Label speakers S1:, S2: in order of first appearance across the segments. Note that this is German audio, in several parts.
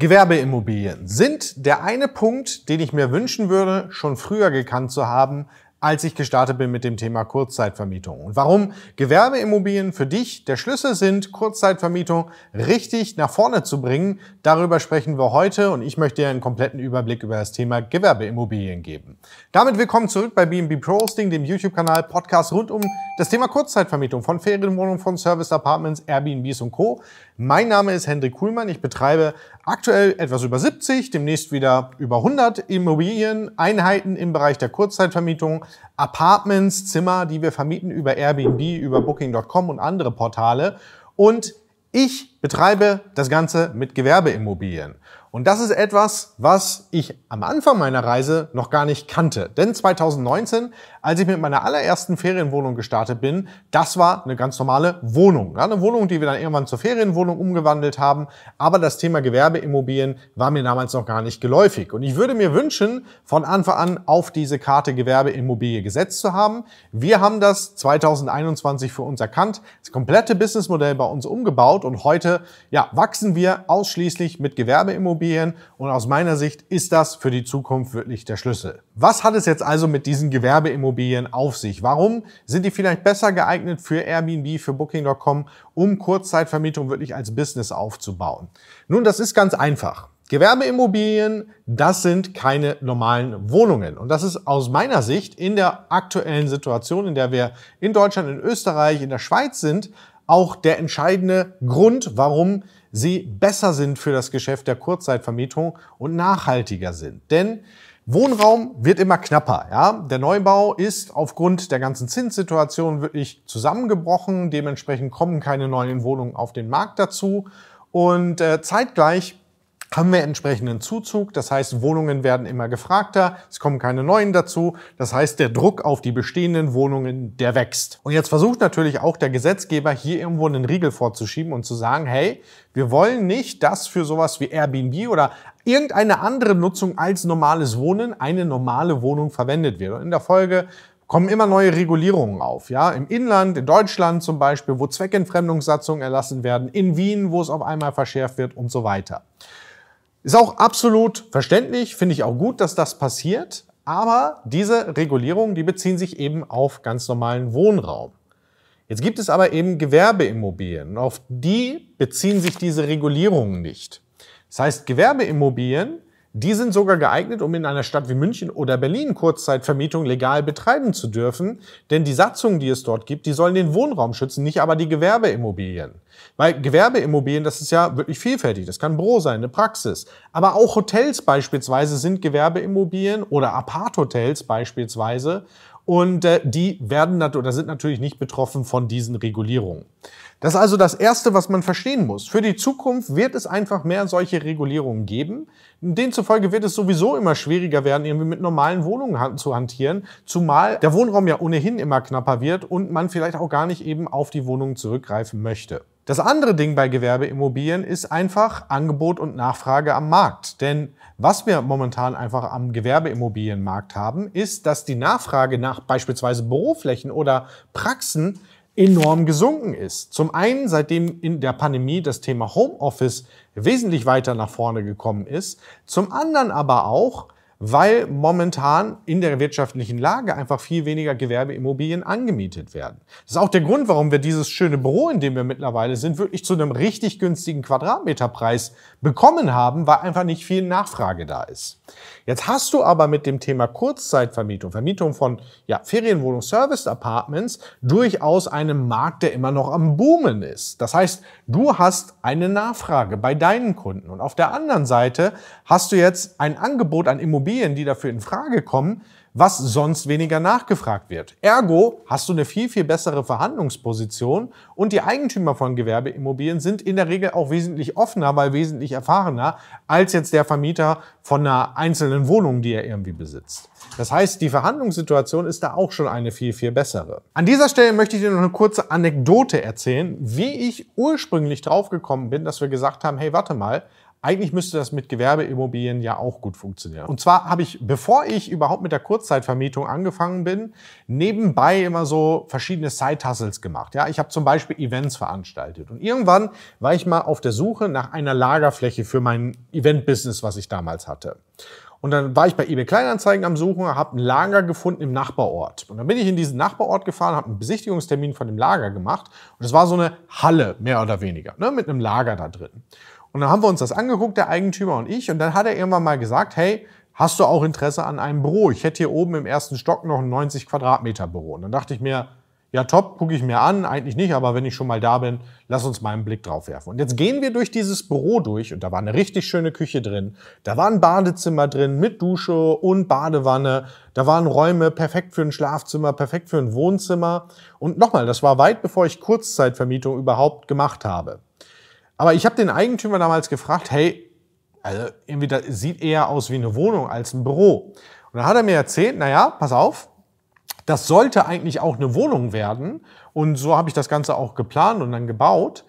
S1: Gewerbeimmobilien sind der eine Punkt, den ich mir wünschen würde, schon früher gekannt zu haben, als ich gestartet bin mit dem Thema Kurzzeitvermietung. Und warum Gewerbeimmobilien für dich der Schlüssel sind, Kurzzeitvermietung richtig nach vorne zu bringen, darüber sprechen wir heute und ich möchte dir einen kompletten Überblick über das Thema Gewerbeimmobilien geben. Damit willkommen zurück bei BNB Pro Hosting, dem YouTube-Kanal, Podcast rund um das Thema Kurzzeitvermietung von Ferienwohnungen, von Service Apartments, Airbnbs und Co. Mein Name ist Hendrik Kuhlmann. Ich betreibe aktuell etwas über 70, demnächst wieder über 100 Immobilien, Einheiten im Bereich der Kurzzeitvermietung, Apartments, Zimmer, die wir vermieten über Airbnb, über Booking.com und andere Portale. Und ich betreibe das Ganze mit Gewerbeimmobilien. Und das ist etwas, was ich am Anfang meiner Reise noch gar nicht kannte. Denn 2019, als ich mit meiner allerersten Ferienwohnung gestartet bin, das war eine ganz normale Wohnung. Ja, eine Wohnung, die wir dann irgendwann zur Ferienwohnung umgewandelt haben. Aber das Thema Gewerbeimmobilien war mir damals noch gar nicht geläufig. Und ich würde mir wünschen, von Anfang an auf diese Karte Gewerbeimmobilie gesetzt zu haben. Wir haben das 2021 für uns erkannt, das komplette Businessmodell bei uns umgebaut und heute ja, wachsen wir ausschließlich mit Gewerbeimmobilien ausprobieren. Und aus meiner Sicht ist das für die Zukunft wirklich der Schlüssel. Was hat es jetzt also mit diesen Gewerbeimmobilien auf sich? Warum sind die vielleicht besser geeignet für Airbnb, für Booking.com, um Kurzzeitvermietung wirklich als Business aufzubauen? Nun, das ist ganz einfach. Gewerbeimmobilien, das sind keine normalen Wohnungen. Und das ist aus meiner Sicht in der aktuellen Situation, in der wir in Deutschland, in Österreich, in der Schweiz sind, auch der entscheidende Grund, warum sie besser sind für das Geschäft der Kurzzeitvermietung und nachhaltiger sind. Denn Wohnraum wird immer knapper. Ja? Der Neubau ist aufgrund der ganzen Zinssituation wirklich zusammengebrochen. Dementsprechend kommen keine neuen Wohnungen auf den Markt dazu. Und äh, zeitgleich haben wir entsprechenden Zuzug. Das heißt, Wohnungen werden immer gefragter, es kommen keine neuen dazu. Das heißt, der Druck auf die bestehenden Wohnungen, der wächst. Und jetzt versucht natürlich auch der Gesetzgeber hier irgendwo einen Riegel vorzuschieben und zu sagen, hey, wir wollen nicht, dass für sowas wie Airbnb oder irgendeine andere Nutzung als normales Wohnen eine normale Wohnung verwendet wird. Und in der Folge kommen immer neue Regulierungen auf. Ja? Im Inland, in Deutschland zum Beispiel, wo Zweckentfremdungssatzungen erlassen werden, in Wien, wo es auf einmal verschärft wird und so weiter. Ist auch absolut verständlich, finde ich auch gut, dass das passiert. Aber diese Regulierungen, die beziehen sich eben auf ganz normalen Wohnraum. Jetzt gibt es aber eben Gewerbeimmobilien. Auf die beziehen sich diese Regulierungen nicht. Das heißt, Gewerbeimmobilien die sind sogar geeignet, um in einer Stadt wie München oder Berlin Kurzzeitvermietung legal betreiben zu dürfen, denn die Satzungen, die es dort gibt, die sollen den Wohnraum schützen, nicht aber die Gewerbeimmobilien. Weil Gewerbeimmobilien, das ist ja wirklich vielfältig. Das kann Büro sein, eine Praxis. Aber auch Hotels beispielsweise sind Gewerbeimmobilien oder Aparthotels beispielsweise und äh, die werden oder sind natürlich nicht betroffen von diesen Regulierungen. Das ist also das Erste, was man verstehen muss. Für die Zukunft wird es einfach mehr solche Regulierungen geben. Demzufolge wird es sowieso immer schwieriger werden, irgendwie mit normalen Wohnungen zu hantieren, zumal der Wohnraum ja ohnehin immer knapper wird und man vielleicht auch gar nicht eben auf die Wohnungen zurückgreifen möchte. Das andere Ding bei Gewerbeimmobilien ist einfach Angebot und Nachfrage am Markt. Denn was wir momentan einfach am Gewerbeimmobilienmarkt haben, ist, dass die Nachfrage nach beispielsweise Büroflächen oder Praxen enorm gesunken ist. Zum einen, seitdem in der Pandemie das Thema Homeoffice wesentlich weiter nach vorne gekommen ist. Zum anderen aber auch, weil momentan in der wirtschaftlichen Lage einfach viel weniger Gewerbeimmobilien angemietet werden. Das ist auch der Grund, warum wir dieses schöne Büro, in dem wir mittlerweile sind, wirklich zu einem richtig günstigen Quadratmeterpreis bekommen haben, weil einfach nicht viel Nachfrage da ist. Jetzt hast du aber mit dem Thema Kurzzeitvermietung, Vermietung von ja, Ferienwohnungen, Service Apartments, durchaus einen Markt, der immer noch am Boomen ist. Das heißt, du hast eine Nachfrage bei deinen Kunden und auf der anderen Seite hast du jetzt ein Angebot an Immobilien, Immobilien, die dafür in Frage kommen, was sonst weniger nachgefragt wird. Ergo hast du eine viel, viel bessere Verhandlungsposition und die Eigentümer von Gewerbeimmobilien sind in der Regel auch wesentlich offener, weil wesentlich erfahrener als jetzt der Vermieter von einer einzelnen Wohnung, die er irgendwie besitzt. Das heißt, die Verhandlungssituation ist da auch schon eine viel, viel bessere. An dieser Stelle möchte ich dir noch eine kurze Anekdote erzählen, wie ich ursprünglich draufgekommen bin, dass wir gesagt haben, hey, warte mal, eigentlich müsste das mit Gewerbeimmobilien ja auch gut funktionieren. Und zwar habe ich, bevor ich überhaupt mit der Kurzzeitvermietung angefangen bin, nebenbei immer so verschiedene Side-Hustles gemacht. Ja, ich habe zum Beispiel Events veranstaltet. Und irgendwann war ich mal auf der Suche nach einer Lagerfläche für mein Event-Business, was ich damals hatte. Und dann war ich bei eBay Kleinanzeigen am Suchen, habe ein Lager gefunden im Nachbarort. Und dann bin ich in diesen Nachbarort gefahren, habe einen Besichtigungstermin von dem Lager gemacht. Und es war so eine Halle, mehr oder weniger, ne, mit einem Lager da drin. Und dann haben wir uns das angeguckt, der Eigentümer und ich. Und dann hat er irgendwann mal gesagt, hey, hast du auch Interesse an einem Büro? Ich hätte hier oben im ersten Stock noch ein 90 Quadratmeter Büro. Und dann dachte ich mir, ja top, gucke ich mir an, eigentlich nicht, aber wenn ich schon mal da bin, lass uns mal einen Blick drauf werfen. Und jetzt gehen wir durch dieses Büro durch und da war eine richtig schöne Küche drin, da war ein Badezimmer drin mit Dusche und Badewanne, da waren Räume perfekt für ein Schlafzimmer, perfekt für ein Wohnzimmer. Und nochmal, das war weit bevor ich Kurzzeitvermietung überhaupt gemacht habe. Aber ich habe den Eigentümer damals gefragt, hey, also irgendwie das sieht eher aus wie eine Wohnung als ein Büro. Und dann hat er mir erzählt, naja, pass auf, das sollte eigentlich auch eine Wohnung werden. Und so habe ich das Ganze auch geplant und dann gebaut.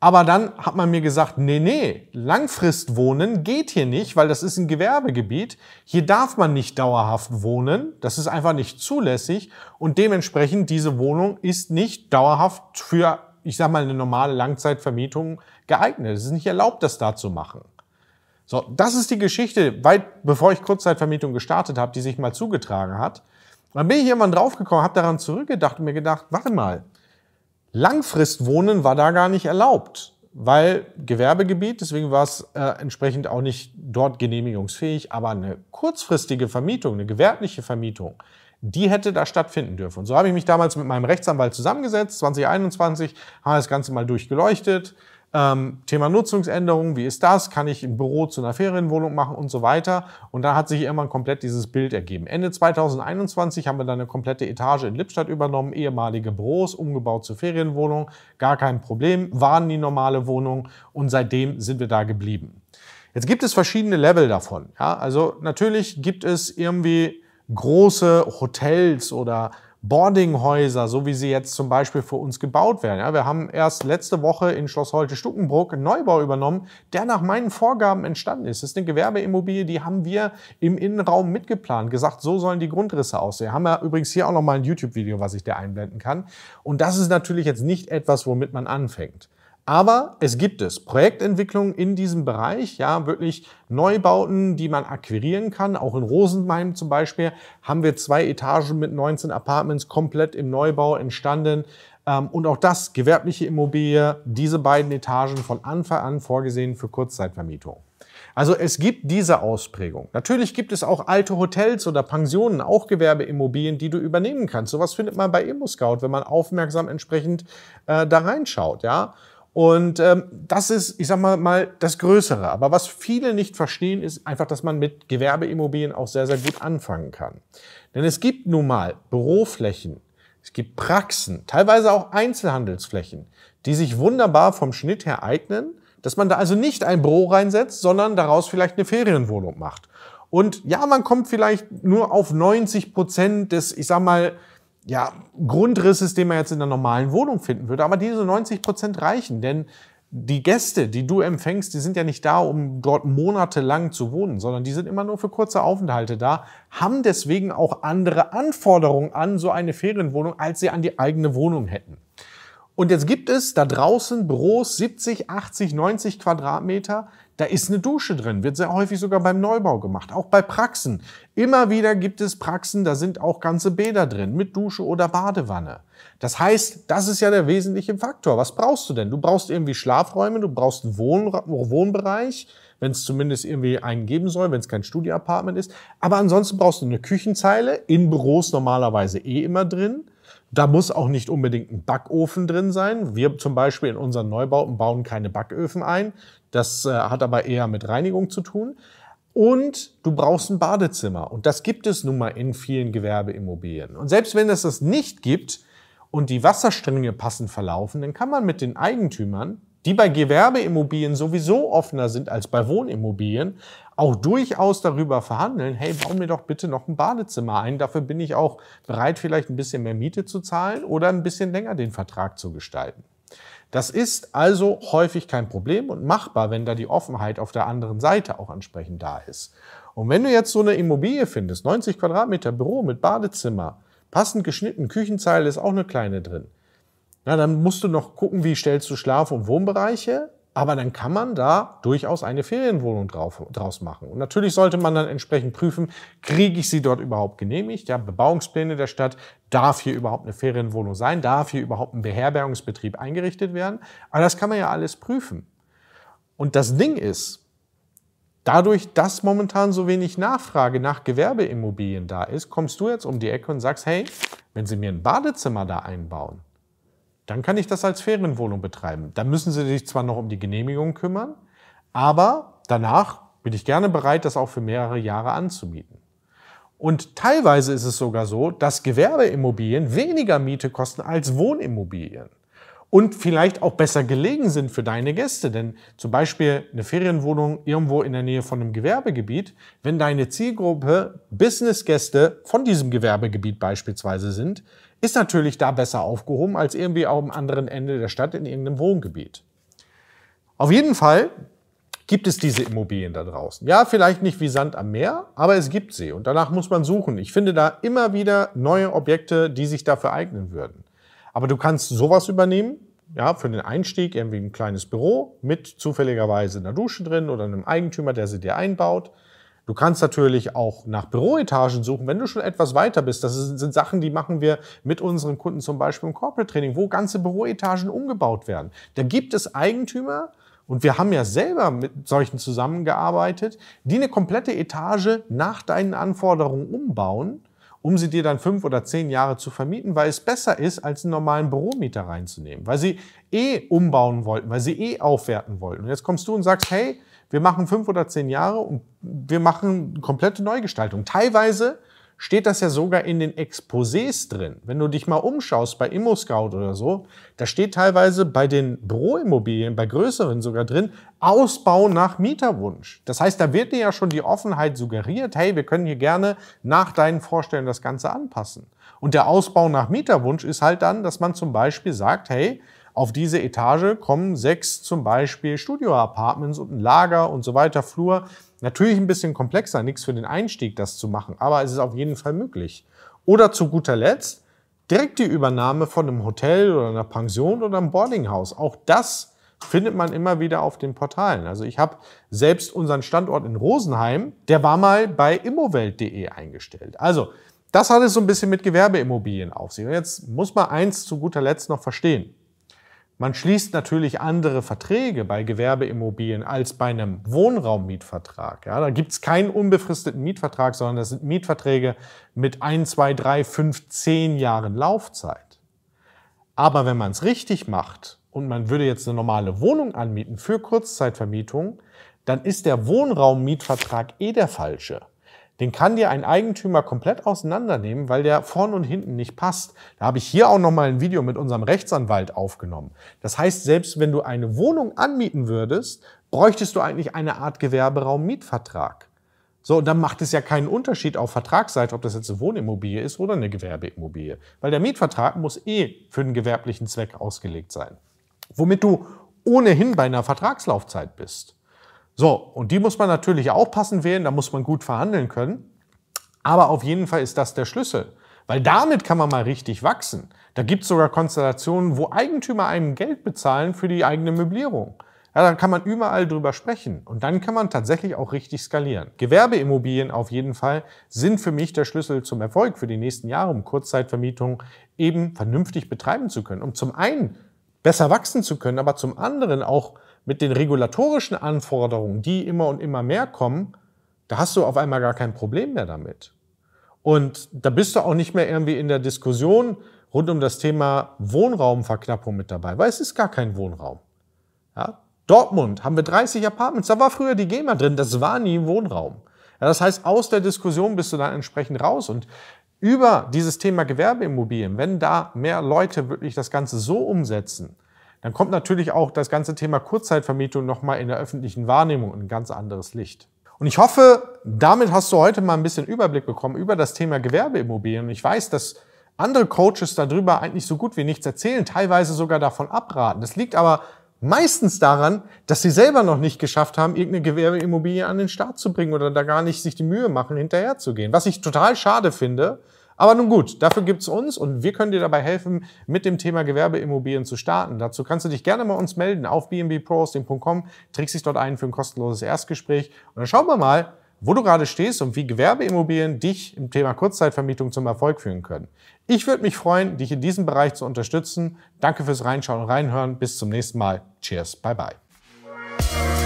S1: Aber dann hat man mir gesagt, nee, nee, Langfristwohnen geht hier nicht, weil das ist ein Gewerbegebiet. Hier darf man nicht dauerhaft wohnen. Das ist einfach nicht zulässig. Und dementsprechend, diese Wohnung ist nicht dauerhaft für ich sag mal, eine normale Langzeitvermietung geeignet. Es ist nicht erlaubt, das da zu machen. So, das ist die Geschichte, weit bevor ich Kurzzeitvermietung gestartet habe, die sich mal zugetragen hat. dann bin ich irgendwann draufgekommen, habe daran zurückgedacht und mir gedacht, warte mal, Langfristwohnen war da gar nicht erlaubt, weil Gewerbegebiet, deswegen war es äh, entsprechend auch nicht dort genehmigungsfähig, aber eine kurzfristige Vermietung, eine gewerbliche Vermietung, die hätte da stattfinden dürfen. Und so habe ich mich damals mit meinem Rechtsanwalt zusammengesetzt, 2021, haben das Ganze mal durchgeleuchtet. Ähm, Thema Nutzungsänderung, wie ist das? Kann ich ein Büro zu einer Ferienwohnung machen und so weiter? Und da hat sich irgendwann komplett dieses Bild ergeben. Ende 2021 haben wir dann eine komplette Etage in Lippstadt übernommen, ehemalige Büros, umgebaut zu Ferienwohnungen, gar kein Problem, waren die normale Wohnung und seitdem sind wir da geblieben. Jetzt gibt es verschiedene Level davon. Ja? Also natürlich gibt es irgendwie große Hotels oder Boardinghäuser, so wie sie jetzt zum Beispiel für uns gebaut werden. Ja, wir haben erst letzte Woche in Schloss Holte-Stuckenbruck einen Neubau übernommen, der nach meinen Vorgaben entstanden ist. Das ist eine Gewerbeimmobilie, die haben wir im Innenraum mitgeplant, gesagt, so sollen die Grundrisse aussehen. Haben wir übrigens hier auch nochmal ein YouTube-Video, was ich dir einblenden kann. Und das ist natürlich jetzt nicht etwas, womit man anfängt. Aber es gibt es Projektentwicklungen in diesem Bereich, ja, wirklich Neubauten, die man akquirieren kann. Auch in Rosenheim zum Beispiel haben wir zwei Etagen mit 19 Apartments komplett im Neubau entstanden. Ähm, und auch das, gewerbliche Immobilie, diese beiden Etagen von Anfang an vorgesehen für Kurzzeitvermietung. Also es gibt diese Ausprägung. Natürlich gibt es auch alte Hotels oder Pensionen, auch Gewerbeimmobilien, die du übernehmen kannst. Sowas findet man bei ImmoScout, wenn man aufmerksam entsprechend äh, da reinschaut, ja. Und ähm, das ist, ich sag mal, mal das Größere. Aber was viele nicht verstehen, ist einfach, dass man mit Gewerbeimmobilien auch sehr, sehr gut anfangen kann. Denn es gibt nun mal Büroflächen, es gibt Praxen, teilweise auch Einzelhandelsflächen, die sich wunderbar vom Schnitt her eignen, dass man da also nicht ein Büro reinsetzt, sondern daraus vielleicht eine Ferienwohnung macht. Und ja, man kommt vielleicht nur auf 90 Prozent des, ich sag mal, ja, Grundrisses, den man jetzt in der normalen Wohnung finden würde. Aber diese 90 Prozent reichen, denn die Gäste, die du empfängst, die sind ja nicht da, um dort monatelang zu wohnen, sondern die sind immer nur für kurze Aufenthalte da, haben deswegen auch andere Anforderungen an so eine Ferienwohnung, als sie an die eigene Wohnung hätten. Und jetzt gibt es da draußen Büros 70, 80, 90 Quadratmeter. Da ist eine Dusche drin, wird sehr häufig sogar beim Neubau gemacht, auch bei Praxen. Immer wieder gibt es Praxen, da sind auch ganze Bäder drin mit Dusche oder Badewanne. Das heißt, das ist ja der wesentliche Faktor. Was brauchst du denn? Du brauchst irgendwie Schlafräume, du brauchst einen Wohn Wohnbereich, wenn es zumindest irgendwie einen geben soll, wenn es kein Studioapartment ist. Aber ansonsten brauchst du eine Küchenzeile, in Büros normalerweise eh immer drin. Da muss auch nicht unbedingt ein Backofen drin sein. Wir zum Beispiel in unseren Neubauten bauen keine Backöfen ein. Das äh, hat aber eher mit Reinigung zu tun. Und du brauchst ein Badezimmer. Und das gibt es nun mal in vielen Gewerbeimmobilien. Und selbst wenn es das nicht gibt und die Wasserstränge passend verlaufen, dann kann man mit den Eigentümern die bei Gewerbeimmobilien sowieso offener sind als bei Wohnimmobilien, auch durchaus darüber verhandeln, hey, bau mir doch bitte noch ein Badezimmer ein. Dafür bin ich auch bereit, vielleicht ein bisschen mehr Miete zu zahlen oder ein bisschen länger den Vertrag zu gestalten. Das ist also häufig kein Problem und machbar, wenn da die Offenheit auf der anderen Seite auch entsprechend da ist. Und wenn du jetzt so eine Immobilie findest, 90 Quadratmeter Büro mit Badezimmer, passend geschnitten, Küchenzeile ist auch eine kleine drin, na, dann musst du noch gucken, wie stellst du Schlaf- und Wohnbereiche. Aber dann kann man da durchaus eine Ferienwohnung drauf, draus machen. Und natürlich sollte man dann entsprechend prüfen, kriege ich sie dort überhaupt genehmigt? Ja, Bebauungspläne der Stadt, darf hier überhaupt eine Ferienwohnung sein? Darf hier überhaupt ein Beherbergungsbetrieb eingerichtet werden? Aber das kann man ja alles prüfen. Und das Ding ist, dadurch, dass momentan so wenig Nachfrage nach Gewerbeimmobilien da ist, kommst du jetzt um die Ecke und sagst, hey, wenn Sie mir ein Badezimmer da einbauen, dann kann ich das als Ferienwohnung betreiben. Da müssen Sie sich zwar noch um die Genehmigung kümmern, aber danach bin ich gerne bereit, das auch für mehrere Jahre anzumieten. Und teilweise ist es sogar so, dass Gewerbeimmobilien weniger Miete kosten als Wohnimmobilien und vielleicht auch besser gelegen sind für deine Gäste. Denn zum Beispiel eine Ferienwohnung irgendwo in der Nähe von einem Gewerbegebiet, wenn deine Zielgruppe Businessgäste von diesem Gewerbegebiet beispielsweise sind, ist natürlich da besser aufgehoben als irgendwie am anderen Ende der Stadt in irgendeinem Wohngebiet. Auf jeden Fall gibt es diese Immobilien da draußen. Ja, vielleicht nicht wie Sand am Meer, aber es gibt sie und danach muss man suchen. Ich finde da immer wieder neue Objekte, die sich dafür eignen würden. Aber du kannst sowas übernehmen, ja, für den Einstieg irgendwie ein kleines Büro mit zufälligerweise einer Dusche drin oder einem Eigentümer, der sie dir einbaut. Du kannst natürlich auch nach Büroetagen suchen, wenn du schon etwas weiter bist. Das sind Sachen, die machen wir mit unseren Kunden zum Beispiel im Corporate Training, wo ganze Büroetagen umgebaut werden. Da gibt es Eigentümer, und wir haben ja selber mit solchen zusammengearbeitet, die eine komplette Etage nach deinen Anforderungen umbauen, um sie dir dann fünf oder zehn Jahre zu vermieten, weil es besser ist, als einen normalen Büromieter reinzunehmen, weil sie eh umbauen wollten, weil sie eh aufwerten wollten. Und jetzt kommst du und sagst, hey, wir machen fünf oder zehn Jahre und wir machen komplette Neugestaltung. Teilweise steht das ja sogar in den Exposés drin. Wenn du dich mal umschaust bei ImmoScout oder so, da steht teilweise bei den Büroimmobilien, bei größeren sogar drin, Ausbau nach Mieterwunsch. Das heißt, da wird dir ja schon die Offenheit suggeriert, hey, wir können hier gerne nach deinen Vorstellungen das Ganze anpassen. Und der Ausbau nach Mieterwunsch ist halt dann, dass man zum Beispiel sagt, hey, auf diese Etage kommen sechs zum Beispiel Studio-Apartments und ein Lager und so weiter, Flur. Natürlich ein bisschen komplexer, nichts für den Einstieg, das zu machen, aber es ist auf jeden Fall möglich. Oder zu guter Letzt direkt die Übernahme von einem Hotel oder einer Pension oder einem Boardinghaus. Auch das findet man immer wieder auf den Portalen. Also ich habe selbst unseren Standort in Rosenheim, der war mal bei immowelt.de eingestellt. Also das hat es so ein bisschen mit Gewerbeimmobilien auf sich. Und jetzt muss man eins zu guter Letzt noch verstehen. Man schließt natürlich andere Verträge bei Gewerbeimmobilien als bei einem Wohnraummietvertrag. Ja, da gibt es keinen unbefristeten Mietvertrag, sondern das sind Mietverträge mit ein, zwei, drei, fünf, zehn Jahren Laufzeit. Aber wenn man es richtig macht und man würde jetzt eine normale Wohnung anmieten für Kurzzeitvermietung, dann ist der Wohnraummietvertrag eh der falsche den kann dir ein Eigentümer komplett auseinandernehmen, weil der vorn und hinten nicht passt. Da habe ich hier auch nochmal ein Video mit unserem Rechtsanwalt aufgenommen. Das heißt, selbst wenn du eine Wohnung anmieten würdest, bräuchtest du eigentlich eine Art Gewerberaum-Mietvertrag. So, und dann macht es ja keinen Unterschied auf Vertragsseite, ob das jetzt eine Wohnimmobilie ist oder eine Gewerbeimmobilie. Weil der Mietvertrag muss eh für den gewerblichen Zweck ausgelegt sein. Womit du ohnehin bei einer Vertragslaufzeit bist. So, und die muss man natürlich auch passend wählen, da muss man gut verhandeln können. Aber auf jeden Fall ist das der Schlüssel, weil damit kann man mal richtig wachsen. Da gibt es sogar Konstellationen, wo Eigentümer einem Geld bezahlen für die eigene Möblierung. Ja, dann kann man überall drüber sprechen und dann kann man tatsächlich auch richtig skalieren. Gewerbeimmobilien auf jeden Fall sind für mich der Schlüssel zum Erfolg für die nächsten Jahre, um Kurzzeitvermietung eben vernünftig betreiben zu können, um zum einen besser wachsen zu können, aber zum anderen auch mit den regulatorischen Anforderungen, die immer und immer mehr kommen, da hast du auf einmal gar kein Problem mehr damit. Und da bist du auch nicht mehr irgendwie in der Diskussion rund um das Thema Wohnraumverknappung mit dabei, weil es ist gar kein Wohnraum. Ja? Dortmund haben wir 30 Apartments, da war früher die GEMA drin, das war nie Wohnraum. Ja, das heißt, aus der Diskussion bist du dann entsprechend raus und über dieses Thema Gewerbeimmobilien, wenn da mehr Leute wirklich das Ganze so umsetzen, dann kommt natürlich auch das ganze Thema Kurzzeitvermietung nochmal in der öffentlichen Wahrnehmung in ein ganz anderes Licht. Und ich hoffe, damit hast du heute mal ein bisschen Überblick bekommen über das Thema Gewerbeimmobilien. Ich weiß, dass andere Coaches darüber eigentlich so gut wie nichts erzählen, teilweise sogar davon abraten. Das liegt aber meistens daran, dass sie selber noch nicht geschafft haben, irgendeine Gewerbeimmobilie an den Start zu bringen oder da gar nicht sich die Mühe machen, hinterherzugehen. Was ich total schade finde, aber nun gut, dafür gibt's uns und wir können dir dabei helfen, mit dem Thema Gewerbeimmobilien zu starten. Dazu kannst du dich gerne bei uns melden auf bnbprosting.com, trägst dich dort ein für ein kostenloses Erstgespräch und dann schauen wir mal, wo du gerade stehst und wie Gewerbeimmobilien dich im Thema Kurzzeitvermietung zum Erfolg führen können. Ich würde mich freuen, dich in diesem Bereich zu unterstützen. Danke fürs Reinschauen und Reinhören. Bis zum nächsten Mal. Cheers. Bye bye.